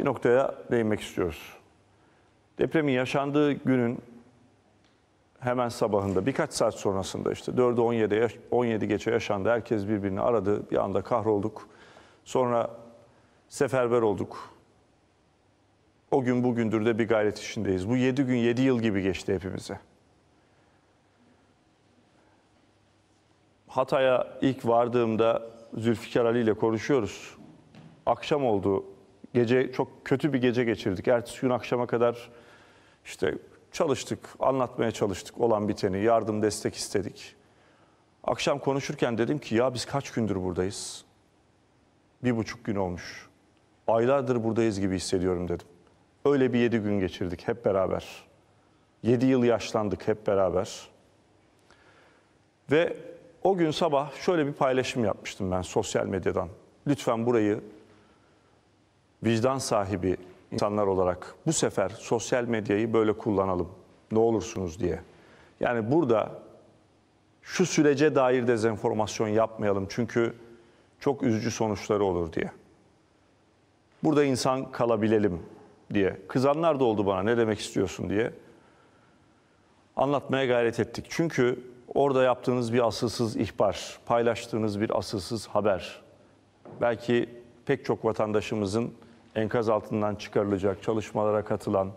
bir noktaya değinmek istiyoruz. Depremin yaşandığı günün hemen sabahında birkaç saat sonrasında işte 4'e 17, 17 geçe yaşandı. Herkes birbirini aradı. Bir anda kahrolduk. Sonra seferber olduk. O gün bugündür de bir gayret içindeyiz. Bu 7 gün 7 yıl gibi geçti hepimize. Hatay'a ilk vardığımda Zülfikar Ali ile konuşuyoruz. Akşam oldu Gece çok kötü bir gece geçirdik. Ertesi gün akşama kadar işte çalıştık, anlatmaya çalıştık olan biteni, yardım, destek istedik. Akşam konuşurken dedim ki ya biz kaç gündür buradayız? Bir buçuk gün olmuş. Aylardır buradayız gibi hissediyorum dedim. Öyle bir yedi gün geçirdik hep beraber. Yedi yıl yaşlandık hep beraber. Ve o gün sabah şöyle bir paylaşım yapmıştım ben sosyal medyadan. Lütfen burayı vicdan sahibi insanlar olarak bu sefer sosyal medyayı böyle kullanalım ne olursunuz diye. Yani burada şu sürece dair dezenformasyon yapmayalım çünkü çok üzücü sonuçları olur diye. Burada insan kalabilelim diye. Kızanlar da oldu bana ne demek istiyorsun diye. Anlatmaya gayret ettik. Çünkü orada yaptığınız bir asılsız ihbar, paylaştığınız bir asılsız haber belki pek çok vatandaşımızın enkaz altından çıkarılacak çalışmalara katılan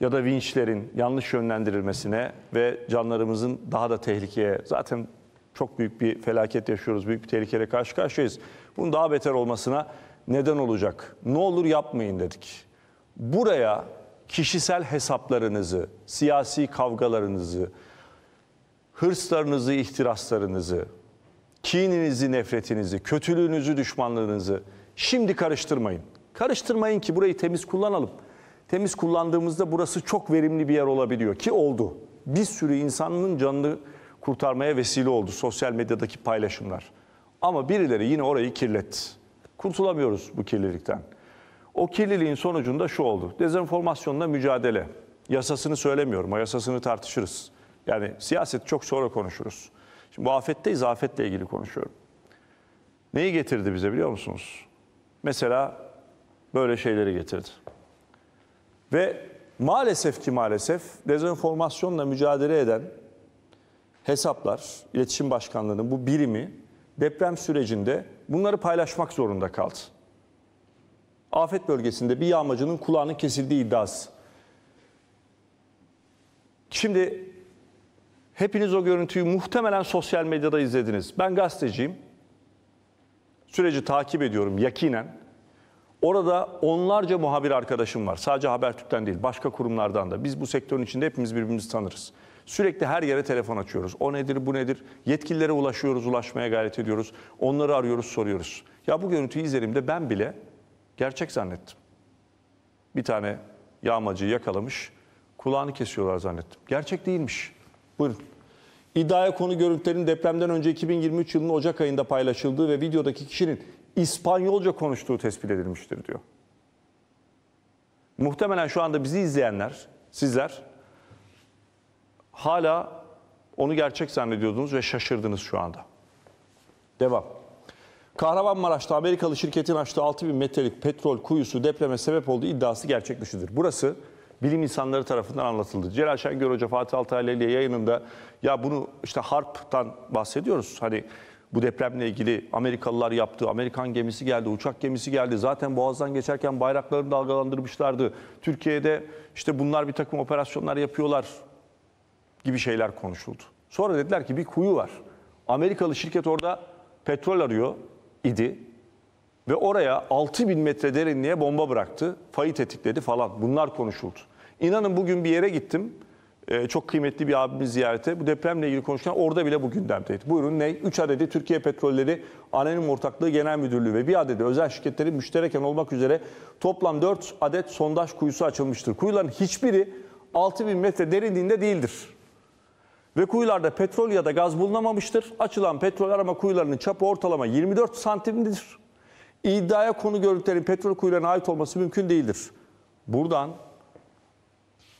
ya da vinçlerin yanlış yönlendirilmesine ve canlarımızın daha da tehlikeye zaten çok büyük bir felaket yaşıyoruz, büyük bir tehlikeyle karşı karşıyayız. Bunun daha beter olmasına neden olacak. Ne olur yapmayın dedik. Buraya kişisel hesaplarınızı, siyasi kavgalarınızı, hırslarınızı, ihtiraslarınızı, kininizi, nefretinizi, kötülüğünüzü, düşmanlığınızı şimdi karıştırmayın. Karıştırmayın ki burayı temiz kullanalım. Temiz kullandığımızda burası çok verimli bir yer olabiliyor ki oldu. Bir sürü insanın canını kurtarmaya vesile oldu sosyal medyadaki paylaşımlar. Ama birileri yine orayı kirletti. Kurtulamıyoruz bu kirlilikten. O kirliliğin sonucunda şu oldu. Dezenformasyonla mücadele. Yasasını söylemiyorum, o yasasını tartışırız. Yani siyaset çok sonra konuşuruz. Şimdi bu afetteyiz, afetle ilgili konuşuyorum. Neyi getirdi bize biliyor musunuz? Mesela böyle şeyleri getirdi. Ve maalesef ki maalesef dezenformasyonla mücadele eden hesaplar, iletişim başkanlığının bu birimi deprem sürecinde bunları paylaşmak zorunda kaldı. Afet bölgesinde bir yağmacının kulağının kesildiği iddiası. Şimdi hepiniz o görüntüyü muhtemelen sosyal medyada izlediniz. Ben gazeteciyim. Süreci takip ediyorum yakinen. Orada onlarca muhabir arkadaşım var. Sadece Habertürk'ten değil, başka kurumlardan da. Biz bu sektörün içinde hepimiz birbirimizi tanırız. Sürekli her yere telefon açıyoruz. O nedir, bu nedir? Yetkililere ulaşıyoruz, ulaşmaya gayret ediyoruz. Onları arıyoruz, soruyoruz. Ya bu görüntüyü izlerimde ben bile gerçek zannettim. Bir tane yağmacıyı yakalamış, kulağını kesiyorlar zannettim. Gerçek değilmiş. Buyurun. İddiaya konu görüntülerin depremden önce 2023 yılının Ocak ayında paylaşıldığı ve videodaki kişinin İspanyolca konuştuğu tespit edilmiştir diyor. Muhtemelen şu anda bizi izleyenler, sizler hala onu gerçek zannediyordunuz ve şaşırdınız şu anda. Devam. Kahramanmaraş'ta Amerikalı şirketin açtığı 6000 metrelik petrol kuyusu depreme sebep olduğu iddiası gerçek dışıdır. Burası bilim insanları tarafından anlatıldı. Celal Şengör Hoca Fatih Altaylı ile yayınında ya bunu işte harptan bahsediyoruz. Hani bu depremle ilgili Amerikalılar yaptı. Amerikan gemisi geldi, uçak gemisi geldi. Zaten Boğaz'dan geçerken bayraklarını dalgalandırmışlardı. Türkiye'de işte bunlar bir takım operasyonlar yapıyorlar gibi şeyler konuşuldu. Sonra dediler ki bir kuyu var. Amerikalı şirket orada petrol arıyor idi ve oraya 6000 metre derinliğe bomba bıraktı. Fayı tetikledi falan. Bunlar konuşuldu. İnanın bugün bir yere gittim. Ee, çok kıymetli bir abimiz ziyarete. Bu depremle ilgili konuşulan orada bile bu gündemdeydi. Buyurun ne? 3 adedi Türkiye Petrolleri Anonim Ortaklığı Genel Müdürlüğü ve bir adedi özel şirketlerin müştereken olmak üzere toplam 4 adet sondaj kuyusu açılmıştır. Kuyuların hiçbiri 6000 metre derinliğinde değildir. Ve kuyularda petrol ya da gaz bulunamamıştır. Açılan petrol arama kuyularının çapı ortalama 24 santimdir. İddiaya konu görüntülerin petrol kuyularına ait olması mümkün değildir. Buradan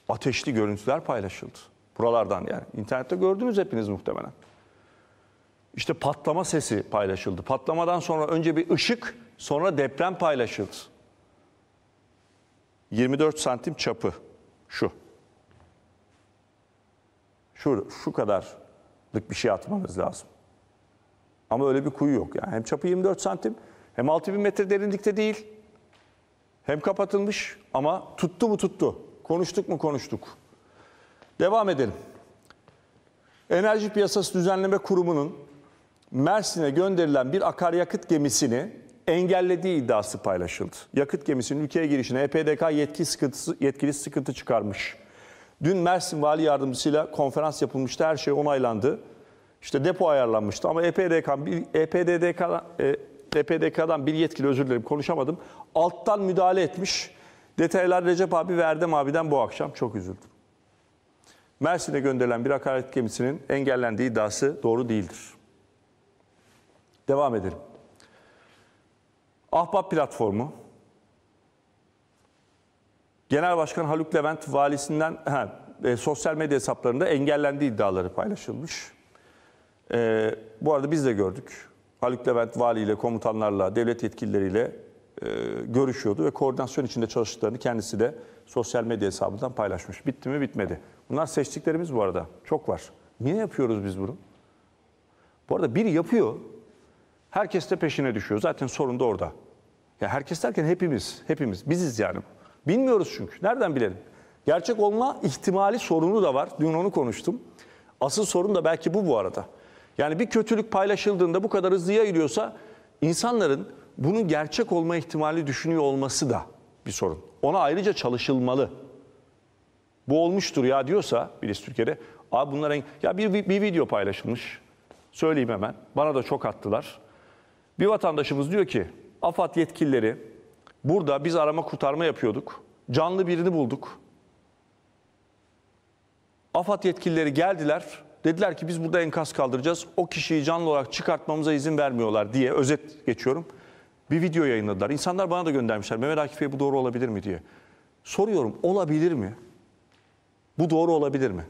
ateşli görüntüler paylaşıldı. Buralardan yani. internette gördünüz hepiniz muhtemelen. İşte patlama sesi paylaşıldı. Patlamadan sonra önce bir ışık, sonra deprem paylaşıldı. 24 santim çapı şu. Şu, şu kadarlık bir şey atmanız lazım. Ama öyle bir kuyu yok. Yani hem çapı 24 santim hem 6000 metre derinlikte değil. Hem kapatılmış ama tuttu mu tuttu. Konuştuk mu konuştuk. Devam edelim. Enerji Piyasası Düzenleme Kurumu'nun Mersin'e gönderilen bir akaryakıt gemisini engellediği iddiası paylaşıldı. Yakıt gemisinin ülkeye girişine EPDK yetki sıkıntısı, yetkili sıkıntı çıkarmış. Dün Mersin Vali Yardımcısıyla konferans yapılmıştı. Her şey onaylandı. İşte depo ayarlanmıştı ama EPDK, bir, EPDK, e, EPDK'dan e bir yetkili özür dilerim konuşamadım. Alttan müdahale etmiş. Detaylar Recep abi ve Erdem abiden bu akşam çok üzüldüm. Mersin'e gönderilen bir hakaret gemisinin engellendiği iddiası doğru değildir. Devam edelim. Ahbap platformu Genel Başkan Haluk Levent valisinden he, e, sosyal medya hesaplarında engellendiği iddiaları paylaşılmış. E, bu arada biz de gördük. Haluk Levent valiyle, komutanlarla, devlet yetkilileriyle e, görüşüyordu ve koordinasyon içinde çalıştıklarını kendisi de sosyal medya hesabından paylaşmış. Bitti mi bitmedi. Bunlar seçtiklerimiz bu arada. Çok var. Niye yapıyoruz biz bunu? Bu arada biri yapıyor. Herkes de peşine düşüyor. Zaten sorun da orada. Ya herkes derken hepimiz, hepimiz. Biziz yani. Bilmiyoruz çünkü. Nereden bilelim? Gerçek olma ihtimali sorunu da var. Dün onu konuştum. Asıl sorun da belki bu bu arada. Yani bir kötülük paylaşıldığında bu kadar hızlı yayılıyorsa insanların bunun gerçek olma ihtimali düşünüyor olması da bir sorun. Ona ayrıca çalışılmalı. Bu olmuştur ya diyorsa birisi Türkiye'de abi bunlar en... ya bir, bir, bir video paylaşılmış. Söyleyeyim hemen. Bana da çok attılar. Bir vatandaşımız diyor ki AFAD yetkilileri burada biz arama kurtarma yapıyorduk. Canlı birini bulduk. AFAD yetkilileri geldiler. Dediler ki biz burada enkaz kaldıracağız. O kişiyi canlı olarak çıkartmamıza izin vermiyorlar diye özet geçiyorum bir video yayınladılar. İnsanlar bana da göndermişler. Mehmet Akif Bey bu doğru olabilir mi diye. Soruyorum olabilir mi? Bu doğru olabilir mi?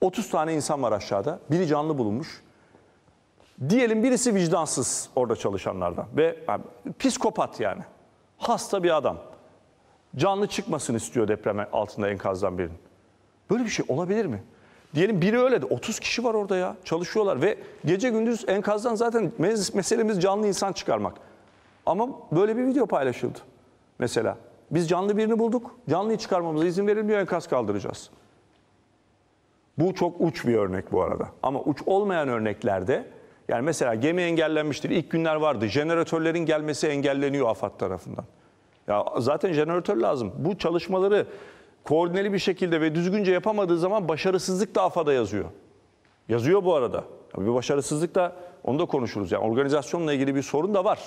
30 tane insan var aşağıda. Biri canlı bulunmuş. Diyelim birisi vicdansız orada çalışanlardan ve yani, psikopat yani. Hasta bir adam. Canlı çıkmasını istiyor depreme altında enkazdan birinin. Böyle bir şey olabilir mi? Diyelim biri öyle de 30 kişi var orada ya. Çalışıyorlar ve gece gündüz enkazdan zaten meselemiz canlı insan çıkarmak. Ama böyle bir video paylaşıldı mesela. Biz canlı birini bulduk. Canlıyı çıkarmamıza izin verilmiyor enkaz kaldıracağız. Bu çok uç bir örnek bu arada. Ama uç olmayan örneklerde yani mesela gemi engellenmiştir. ilk günler vardı. Jeneratörlerin gelmesi engelleniyor AFAD tarafından. Ya zaten jeneratör lazım. Bu çalışmaları koordineli bir şekilde ve düzgünce yapamadığı zaman başarısızlık da AFA'da yazıyor. Yazıyor bu arada. Bir başarısızlık da onu da konuşuruz. Yani organizasyonla ilgili bir sorun da var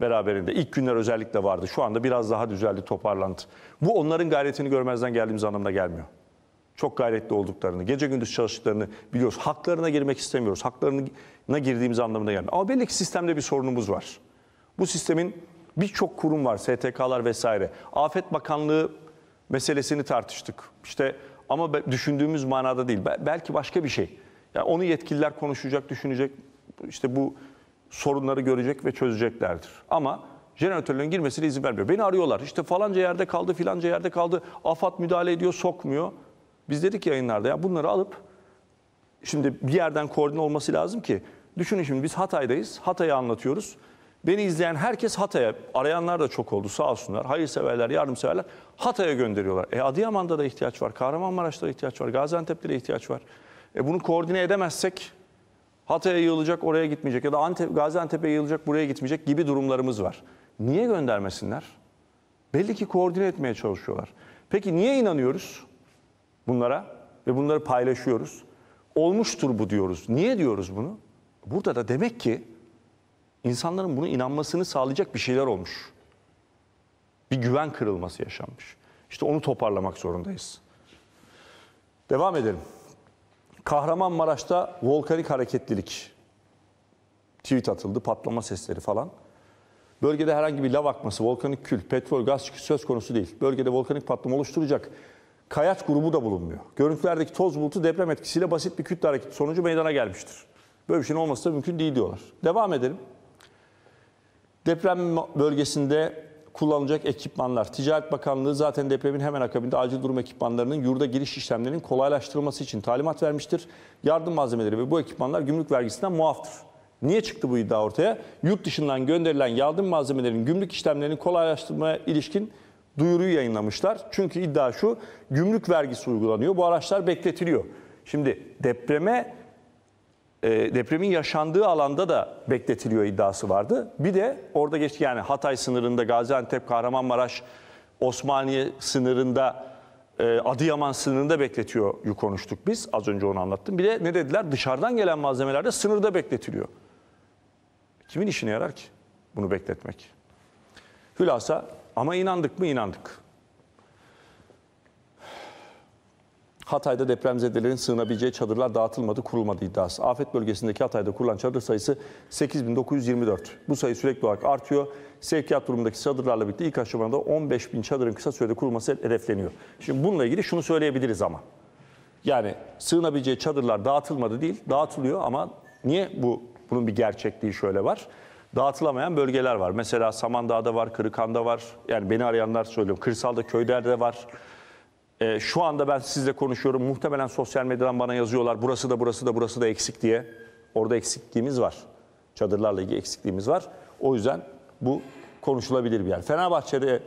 beraberinde. İlk günler özellikle vardı. Şu anda biraz daha düzeldi, toparlandı. Bu onların gayretini görmezden geldiğimiz anlamına gelmiyor. Çok gayretli olduklarını, gece gündüz çalıştıklarını biliyoruz. Haklarına girmek istemiyoruz. Haklarına girdiğimiz anlamına gelmiyor. Ama belli ki sistemde bir sorunumuz var. Bu sistemin birçok kurum var, STK'lar vesaire. Afet Bakanlığı meselesini tartıştık. İşte ama düşündüğümüz manada değil. Belki başka bir şey. Yani onu yetkililer konuşacak, düşünecek. işte bu sorunları görecek ve çözeceklerdir. Ama jeneratörlerin girmesine izin vermiyor. Beni arıyorlar. İşte falanca yerde kaldı, filanca yerde kaldı. AFAD müdahale ediyor, sokmuyor. Biz dedik yayınlarda ya bunları alıp şimdi bir yerden koordine olması lazım ki. Düşünün şimdi biz Hatay'dayız. Hatay'ı anlatıyoruz. Beni izleyen herkes Hatay'a, arayanlar da çok oldu sağ olsunlar. Hayırseverler, yardımseverler Hatay'a gönderiyorlar. E Adıyaman'da da ihtiyaç var, Kahramanmaraş'ta da ihtiyaç var, Gaziantep'te de ihtiyaç var. E bunu koordine edemezsek Hatay'a yığılacak, oraya gitmeyecek ya da Antep, Gaziantep'e yığılacak, buraya gitmeyecek gibi durumlarımız var. Niye göndermesinler? Belli ki koordine etmeye çalışıyorlar. Peki niye inanıyoruz bunlara ve bunları paylaşıyoruz? Olmuştur bu diyoruz. Niye diyoruz bunu? Burada da demek ki insanların bunu inanmasını sağlayacak bir şeyler olmuş. Bir güven kırılması yaşanmış. İşte onu toparlamak zorundayız. Devam edelim. Kahramanmaraş'ta volkanik hareketlilik. Tweet atıldı, patlama sesleri falan. Bölgede herhangi bir lav akması, volkanik kül, petrol, gaz söz konusu değil. Bölgede volkanik patlama oluşturacak kayaç grubu da bulunmuyor. Görüntülerdeki toz bulutu deprem etkisiyle basit bir kütle hareketi sonucu meydana gelmiştir. Böyle bir şeyin olması da mümkün değil diyorlar. Devam edelim. Deprem bölgesinde kullanılacak ekipmanlar. Ticaret Bakanlığı zaten depremin hemen akabinde acil durum ekipmanlarının yurda giriş işlemlerinin kolaylaştırılması için talimat vermiştir. Yardım malzemeleri ve bu ekipmanlar gümrük vergisinden muaftır. Niye çıktı bu iddia ortaya? Yurt dışından gönderilen yardım malzemelerinin gümrük işlemlerini kolaylaştırmaya ilişkin duyuruyu yayınlamışlar. Çünkü iddia şu, gümrük vergisi uygulanıyor. Bu araçlar bekletiliyor. Şimdi depreme e, depremin yaşandığı alanda da bekletiliyor iddiası vardı. Bir de orada geçti yani Hatay sınırında, Gaziantep, Kahramanmaraş, Osmaniye sınırında, e, Adıyaman sınırında bekletiyor yu konuştuk biz. Az önce onu anlattım. Bir de ne dediler? Dışarıdan gelen malzemelerde sınırda bekletiliyor. Kimin işine yarar ki bunu bekletmek? Hülasa ama inandık mı inandık. Hatay'da depremzedelerin sığınabileceği çadırlar dağıtılmadı, kurulmadı iddiası. Afet bölgesindeki Hatay'da kurulan çadır sayısı 8924. Bu sayı sürekli olarak artıyor. Sevkiyat durumundaki çadırlarla birlikte ilk aşamada 15 bin çadırın kısa sürede kurulması hedefleniyor. Şimdi bununla ilgili şunu söyleyebiliriz ama. Yani sığınabileceği çadırlar dağıtılmadı değil, dağıtılıyor ama niye bu bunun bir gerçekliği şöyle var dağıtılamayan bölgeler var. Mesela Samandağ'da var, Kırıkan'da var. Yani beni arayanlar söylüyorum. Kırsal'da, köylerde var. E, şu anda ben sizle konuşuyorum. Muhtemelen sosyal medyadan bana yazıyorlar. Burası da burası da burası da eksik diye. Orada eksikliğimiz var. Çadırlarla ilgili eksikliğimiz var. O yüzden bu konuşulabilir bir yer. Fenerbahçe'de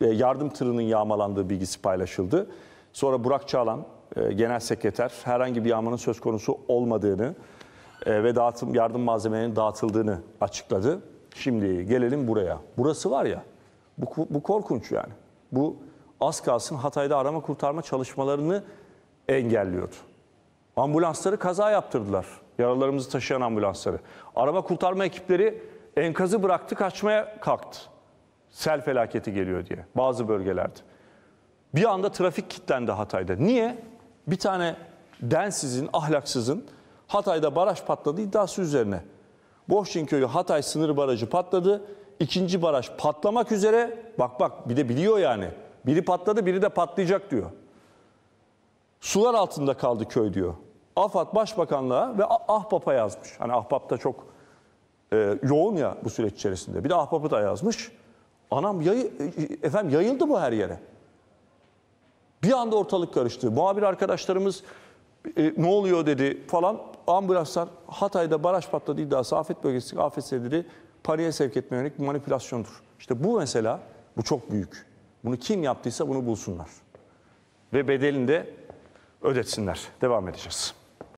e, yardım tırının yağmalandığı bilgisi paylaşıldı. Sonra Burak Çağlan, e, genel sekreter, herhangi bir yağmanın söz konusu olmadığını e, ve dağıtım yardım malzemelerinin dağıtıldığını açıkladı. Şimdi gelelim buraya. Burası var ya, bu, bu korkunç yani. Bu az kalsın Hatay'da arama kurtarma çalışmalarını engelliyordu. Ambulansları kaza yaptırdılar. Yaralarımızı taşıyan ambulansları. Arama kurtarma ekipleri enkazı bıraktı kaçmaya kalktı. Sel felaketi geliyor diye bazı bölgelerde. Bir anda trafik kilitlendi Hatay'da. Niye? Bir tane densizin, ahlaksızın Hatay'da baraj patladı iddiası üzerine. Boşçinköy'ü Hatay sınır barajı patladı. İkinci baraj patlamak üzere. Bak bak bir de biliyor yani. Biri patladı, biri de patlayacak diyor. Sular altında kaldı köy diyor. Afat Başbakanlığa ve Ahbap'a yazmış. Hani Ahbap da çok e, yoğun ya bu süreç içerisinde. Bir de Ahbap'ı da yazmış. Anam yayı, e, efendim yayıldı bu her yere. Bir anda ortalık karıştı. Muhabir arkadaşlarımız e, ne oluyor dedi falan. Ambulanslar Hatay'da baraj patladı iddiası afet bölgesi afet sevdiri paniğe sevk etmeye yönelik manipülasyondur. İşte bu mesela bu çok büyük. Bunu kim yaptıysa bunu bulsunlar. Ve bedelini de ödetsinler. Devam edeceğiz.